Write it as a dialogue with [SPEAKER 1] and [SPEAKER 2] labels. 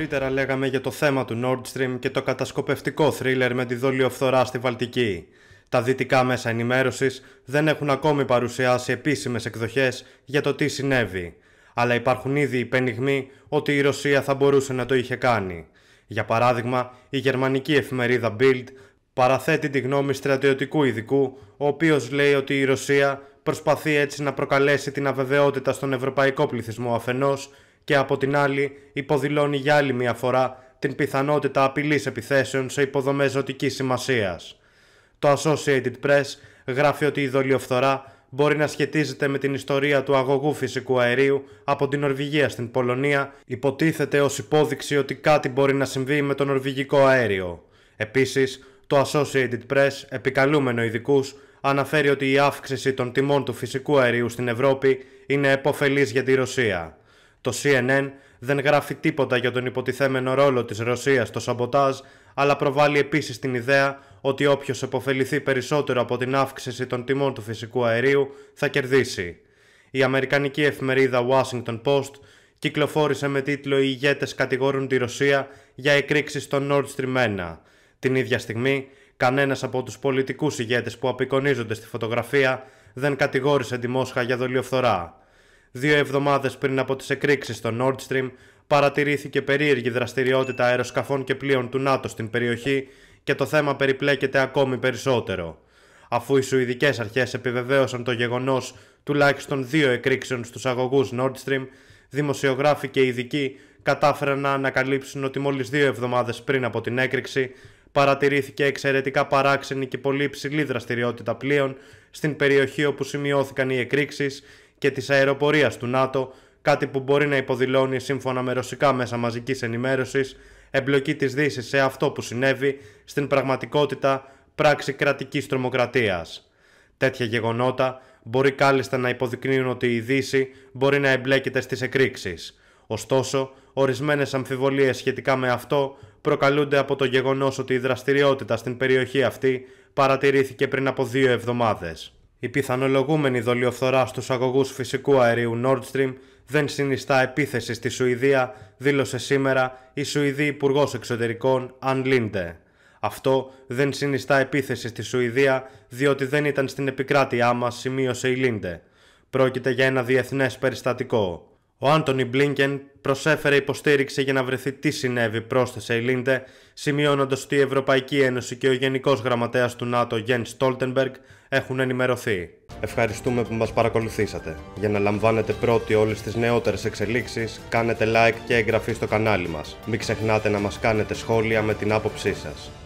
[SPEAKER 1] νωρίτερα λέγαμε για το θέμα του Nord Stream και το κατασκοπευτικό θρίλερ με τη δόλιο φθορά στη Βαλτική. Τα δυτικά μέσα ενημέρωσης δεν έχουν ακόμη παρουσιάσει επίσημες εκδοχές για το τι συνέβη, αλλά υπάρχουν ήδη υπενιγμοί ότι η Ρωσία θα μπορούσε να το είχε κάνει. Για παράδειγμα, η γερμανική εφημερίδα Bild παραθέτει τη γνώμη στρατιωτικού ειδικού, ο οποίος λέει ότι η Ρωσία προσπαθεί έτσι να προκαλέσει την αβεβαιότητα στον ευρωπαϊκό πληθυσμό αφενός και από την άλλη υποδηλώνει για άλλη μια φορά την πιθανότητα απειλής επιθέσεων σε υποδομές ζωτικής σημασίας. Το Associated Press γράφει ότι η δολιοφθορά μπορεί να σχετίζεται με την ιστορία του αγωγού φυσικού αερίου από την Νορβηγία στην Πολωνία, υποτίθεται ως υπόδειξη ότι κάτι μπορεί να συμβεί με το νορβηγικό αέριο. Επίσης, το Associated Press, επικαλούμενο ειδικούς, αναφέρει ότι η αύξηση των τιμών του φυσικού αερίου στην Ευρώπη είναι επωφελής για τη Ρωσία. Το CNN δεν γράφει τίποτα για τον υποτιθέμενο ρόλο της Ρωσίας στο σαμποτάζ, αλλά προβάλλει επίσης την ιδέα ότι όποιος επωφεληθεί περισσότερο από την αύξηση των τιμών του φυσικού αερίου θα κερδίσει. Η αμερικανική εφημερίδα Washington Post κυκλοφόρησε με τίτλο «Οι ηγέτες κατηγορούν τη Ρωσία για εκρήξεις στο Nord Stream 1». Την ίδια στιγμή, κανένας από τους πολιτικούς ηγέτες που απεικονίζονται στη φωτογραφία δεν κατηγόρησε τη Μόσχα για δολιοφθορά. Δύο εβδομάδες πριν από τις εκρήξεις στο Nord Stream παρατηρήθηκε περίεργη δραστηριότητα αεροσκαφών και πλοίων του ΝΑΤΟ στην περιοχή και το θέμα περιπλέκεται ακόμη περισσότερο. Αφού οι Σουηδικές αρχές επιβεβαίωσαν το γεγονός τουλάχιστον δύο εκρήξεων στους αγωγούς Nord Stream, δημοσιογράφοι και ειδικοί κατάφεραν να ανακαλύψουν ότι μόλις δύο εβδομάδες πριν από την έκρηξη παρατηρήθηκε εξαιρετικά παράξενη και πολύ υψηλή δραστηριότητα πλοίων στην περιοχή όπου σημειώθηκαν οι εκρήξεις και της αεροπορίας του ΝΑΤΟ, κάτι που μπορεί να υποδηλώνει σύμφωνα με ρωσικά μέσα μαζικής ενημέρωσης εμπλοκή της Δύσης σε αυτό που συνέβη στην πραγματικότητα πράξη κρατικής τρομοκρατίας. Τέτοια γεγονότα μπορεί κάλλιστα να υποδεικνύουν ότι η Δύση μπορεί να εμπλέκεται στις εκρήξεις. Ωστόσο, ορισμένες αμφιβολίες σχετικά με αυτό προκαλούνται από το γεγονός ότι η δραστηριότητα στην περιοχή αυτή παρατηρήθηκε πριν από δύο εβδομάδες. Η πιθανολογούμενη δολιοφθορά στους αγωγούς φυσικού αερίου Nord Stream δεν συνιστά επίθεση στη Σουηδία, δήλωσε σήμερα η Σουηδή Υπουργός Εξωτερικών Αν Λίντε. Αυτό δεν συνιστά επίθεση στη Σουηδία, διότι δεν ήταν στην επικράτειά μας, σημείωσε η Λίντε. Πρόκειται για ένα διεθνές περιστατικό. Ο Άντωνι Μπλίνκεν προσέφερε υποστήριξη για να βρεθεί τι συνέβη, πρόσθεσε η Λίντε, σημειώνοντας ότι η Ευρωπαϊκή Ένωση και ο Γενικός Γραμματέας του ΝΑΤΟ Γιάννη Στόλτεμπεργκ έχουν ενημερωθεί. Ευχαριστούμε που μας παρακολουθήσατε. Για να λαμβάνετε πρώτοι όλες τις νεότερες εξελίξεις, κάνετε like και εγγραφή στο κανάλι μας. Μην ξεχνάτε να μας κάνετε σχόλια με την άποψή σας.